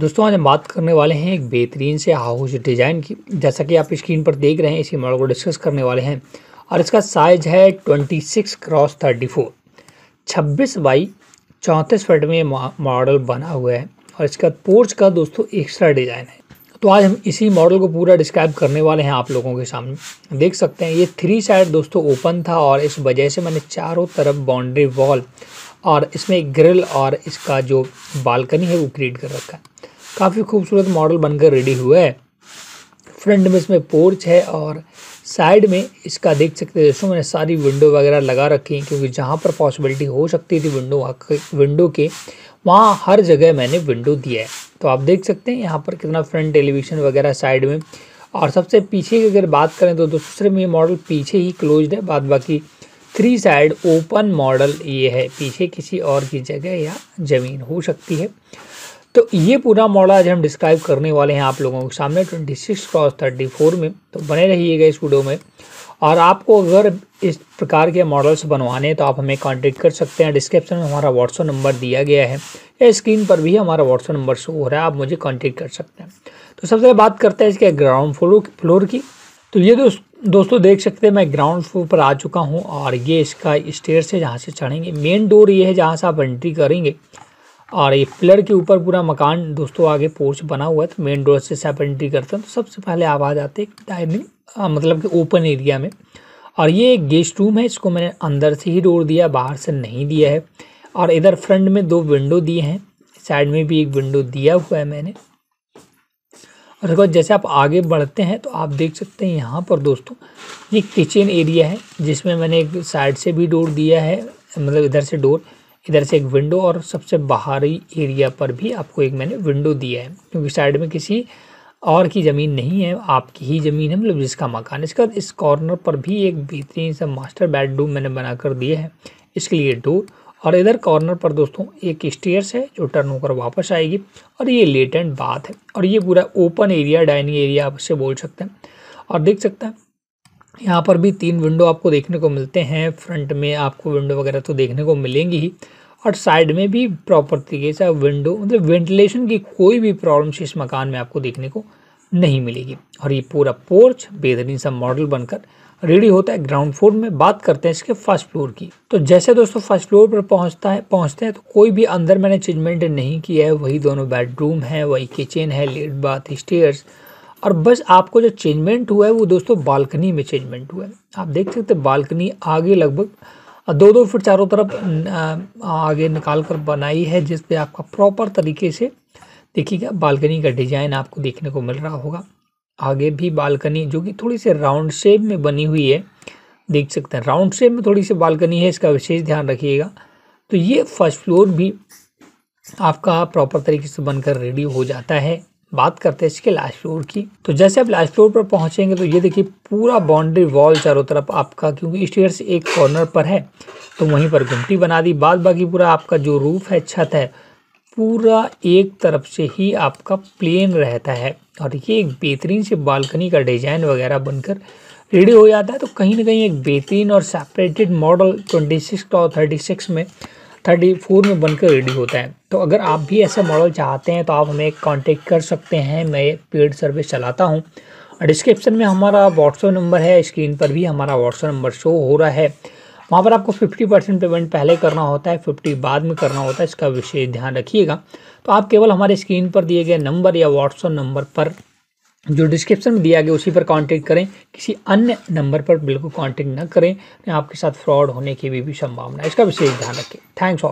दोस्तों आज हम बात करने वाले हैं एक बेहतरीन से हाउस डिज़ाइन की जैसा कि आप स्क्रीन पर देख रहे हैं इसी मॉडल को डिस्कस करने वाले हैं और इसका साइज है twenty six cross thirty four छब्बीस बाई चौंतीस फट में मॉडल बना हुआ है और इसका पोर्च का दोस्तों एक्स्ट्रा डिज़ाइन है तो आज हम इसी मॉडल को पूरा डिस्क्राइब करने वाले हैं आप लोगों के सामने देख सकते हैं ये थ्री साइड दोस्तों ओपन था और इस वजह से मैंने चारों तरफ बाउंड्री वॉल और इसमें एक ग्रिल और इसका जो बालकनी है वो क्रिएट कर रखा है काफ़ी खूबसूरत मॉडल बनकर रेडी हुआ है फ्रंट में इसमें पोर्च है और साइड में इसका देख सकते हैं दोस्तों मैंने सारी विंडो वगैरह लगा रखी हैं क्योंकि जहाँ पर पॉसिबिलिटी हो सकती थी विंडो विंडो के वहाँ हर जगह मैंने विंडो दिया है तो आप देख सकते हैं यहाँ पर कितना फ्रंट टेलीविज़न वगैरह साइड में और सबसे पीछे की अगर बात करें तो दूसरे में ये मॉडल पीछे ही क्लोज है बाद बाकी थ्री साइड ओपन मॉडल ये है पीछे किसी और की जगह या ज़मीन हो सकती है तो ये पूरा मॉडल आज हम डिस्क्राइब करने वाले हैं आप लोगों के सामने twenty six cross thirty four में तो बने रहिएगा इस वीडियो में और आपको अगर इस प्रकार के मॉडल्स बनवाने हैं तो आप हमें कांटेक्ट कर सकते हैं डिस्क्रिप्शन में हमारा व्हाट्सअप नंबर दिया गया है या स्क्रीन पर भी हमारा व्हाट्सअप नंबर शो हो रहा है आप मुझे कांटेक्ट कर सकते हैं तो सबसे बात करते हैं इसके ग्राउंड फ्लोर फ्लोर की तो ये दोस्त दोस्तों देख सकते हैं मैं ग्राउंड फ्लोर पर आ चुका हूं और ये इसका स्टेयर से जहां से चढ़ेंगे मेन डोर ये है जहां से आप एंट्री करेंगे और ये पिलर के ऊपर पूरा मकान दोस्तों आगे पोर्च बना हुआ है तो मेन डोर से आप एंट्री करते हैं तो सबसे पहले आप आ जाते हैं डाइनिंग मतलब कि ओपन एरिया में और ये एक गेस्ट रूम है इसको मैंने अंदर से ही डोर दिया बाहर से नहीं दिया है और इधर फ्रंट में दो विंडो दिए हैं साइड में भी एक विंडो दिया हुआ है मैंने और उसके बाद जैसे आप आगे बढ़ते हैं तो आप देख सकते हैं यहाँ पर दोस्तों ये किचन एरिया है जिसमें मैंने एक साइड से भी डोर दिया है मतलब इधर से डोर इधर से एक विंडो और सबसे बाहरी एरिया पर भी आपको एक मैंने विंडो दिया है क्योंकि साइड में किसी और की ज़मीन नहीं है आपकी ही ज़मीन है मतलब जिसका मकान है इसके बाद इस कॉर्नर पर भी एक बेहतरीन सा मास्टर बेडरूम मैंने बना कर दिया है इसके लिए डोर और इधर कॉर्नर पर दोस्तों एक स्टेयर्स है जो टर्न होकर वापस आएगी और ये लेटेंट बात है और ये पूरा ओपन एरिया डाइनिंग एरिया आप इसे बोल सकते हैं और देख सकते हैं यहाँ पर भी तीन विंडो आपको देखने को मिलते हैं फ्रंट में आपको विंडो वगैरह तो देखने को मिलेंगी ही और साइड में भी प्रॉपर तरीके से विंडो मतलब वेंटिलेशन की कोई भी प्रॉब्लम्स इस मकान में आपको देखने को नहीं मिलेगी और ये पूरा पोर्च बेहतरीन सा मॉडल बनकर रेडी होता है ग्राउंड फ्लोर में बात करते हैं इसके फर्स्ट फ्लोर की तो जैसे दोस्तों फर्स्ट फ्लोर पर पहुंचता है पहुंचते हैं तो कोई भी अंदर मैंने चेंजमेंट नहीं किया है वही दोनों बेडरूम है वही किचन है लेट बाथ स्टेयर्स और बस आपको जो चेंजमेंट हुआ है वो दोस्तों बालकनी में चेंजमेंट हुआ है आप देख सकते बालकनी आगे लगभग दो दो फिट चारों तरफ आगे निकाल कर बनाई है जिस आपका प्रॉपर तरीके से देखिएगा बालकनी का डिजाइन आपको देखने को मिल रहा होगा आगे भी बालकनी जो कि थोड़ी सी राउंड शेप में बनी हुई है देख सकते हैं राउंड शेप में थोड़ी सी बालकनी है इसका विशेष ध्यान रखिएगा तो ये फर्स्ट फ्लोर भी आपका प्रॉपर तरीके से बनकर रेडी हो जाता है बात करते हैं इसके लास्ट फ्लोर की तो जैसे आप लास्ट फ्लोर पर पहुंचेंगे तो ये देखिए पूरा बाउंड्री वॉल चारों तरफ आपका क्योंकि स्टेयर्स एक कॉर्नर पर है तो वहीं पर घुमटी बना दी बाद बाकी पूरा आपका जो रूफ है छत है पूरा एक तरफ से ही आपका प्लेन रहता है और ये एक बेहतरीन से बालकनी का डिज़ाइन वगैरह बनकर रेडी हो जाता है तो कहीं ना कहीं एक बेहतरीन और सेपरेटेड मॉडल ट्वेंटी सिक्स और थर्टी सिक्स में थर्टी फोर में बनकर रेडी होता है तो अगर आप भी ऐसा मॉडल चाहते हैं तो आप हमें कांटेक्ट कर सकते हैं मैं पेड सर्विस चलाता हूँ डिस्क्रिप्शन में हमारा व्हाट्सअप नंबर है स्क्रीन पर भी हमारा व्हाट्सअप नंबर शो हो रहा है वहाँ पर आपको 50 परसेंट पेमेंट पहले करना होता है 50 बाद में करना होता है इसका विशेष ध्यान रखिएगा तो आप केवल हमारे स्क्रीन पर दिए गए नंबर या व्हाट्सअप नंबर पर जो डिस्क्रिप्शन में दिया गया उसी पर कांटेक्ट करें किसी अन्य नंबर पर बिल्कुल कांटेक्ट न करें आपके साथ फ्रॉड होने की भी, भी संभावना है इसका विशेष ध्यान रखें थैंक्स ऑल